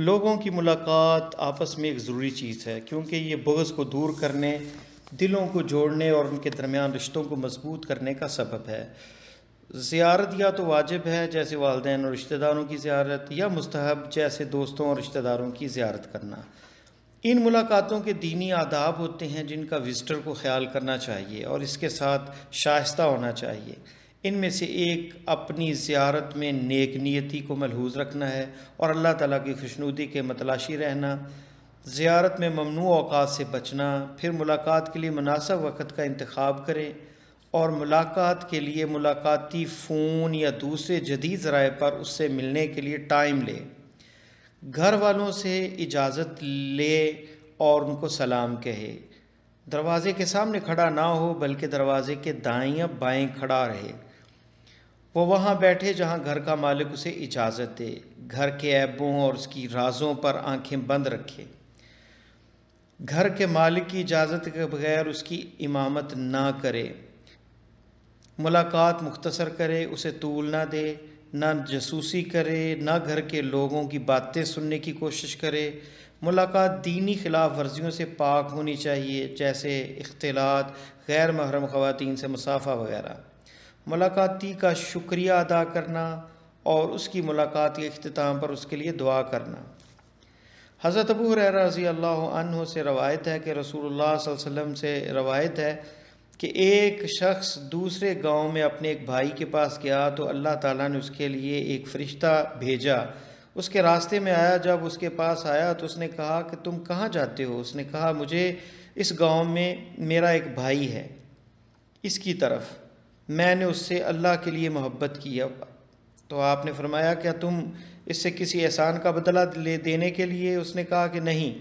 लोगों की मुलाकात आपस में एक ज़रूरी चीज़ है क्योंकि ये बगज़ को दूर करने दिलों को जोड़ने और उनके दरमियान रिश्तों को मजबूत करने का सबब है ज़्यारत या तो वाजिब है जैसे वालदे और रिश्तेदारों की ज़्यारत या मुस्तहब जैसे दोस्तों और रिश्तेदारों की ज़्यारत करना इन मुलाकातों के दीनी आदाब होते हैं जिनका विज़िटर को ख्याल करना चाहिए और इसके साथ शाइस्ता होना चाहिए इनमें से एक अपनी ज़्यारत में नेक नियति को मलहूज रखना है और अल्लाह ताला की खुशनुदी के मतलाशी रहना ज़्यारत में ममनू अवकात से बचना फिर मुलाकात के लिए मुनासब वक़्त का इंतखब करें और मुलाकात के लिए मुलाकाती फ़ोन या दूसरे जदीद ज़राए पर उससे मिलने के लिए टाइम लें घर वालों से इजाज़त ले और उनको सलाम कहे दरवाज़े के सामने खड़ा ना हो बल्कि दरवाज़े के दाइयाँ बाएँ खड़ा रहे वो वहाँ बैठे जहाँ घर का मालिक उसे इजाज़त दे घर के ऐबों और उसकी राजों पर आंखें बंद रखे घर के मालिक की इजाज़त के बगैर उसकी इमामत ना करे मुलाकात मुख्तसर करे उसे तूल ना दे ना जसूसी करे ना घर के लोगों की बातें सुनने की कोशिश करे मुलाकात दीनी खिलाफ वर्जियों से पाक होनी चाहिए जैसे इख्तलात गैर महरम ख़वातीन से मुसाफ़ा वगैरह मुलाकाती का शुक्रिया अदा करना और उसकी मुलाकात के अख्ताम पर उसके लिए दुआ करना हज़रत अबू रज़ी अल्लाह से रवायत है कि रसूलुल्लाह वसल्लम से रवायत है कि एक शख्स दूसरे गांव में अपने एक भाई के पास गया तो अल्लाह ताला ने उसके लिए एक फ़रिश्ता भेजा उसके रास्ते में आया जब उसके पास आया तो उसने कहा कि तुम कहाँ जाते हो उसने कहा मुझे इस गांव में मेरा एक भाई है इसकी तरफ मैंने उससे अल्लाह के लिए मोहब्बत की है तो आपने फरमाया क्या तुम इससे किसी एहसान का बदला ले देने के लिए उसने कहा कि नहीं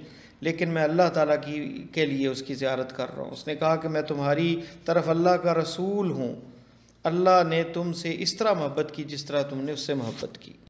लेकिन मैं अल्लाह ताला की के लिए उसकी ज्यारत कर रहा हूँ उसने कहा कि मैं तुम्हारी तरफ अल्लाह का रसूल हूँ अल्लाह ने तुमसे इस तरह मोहब्बत की जिस तरह तुमने उससे मोहब्बत की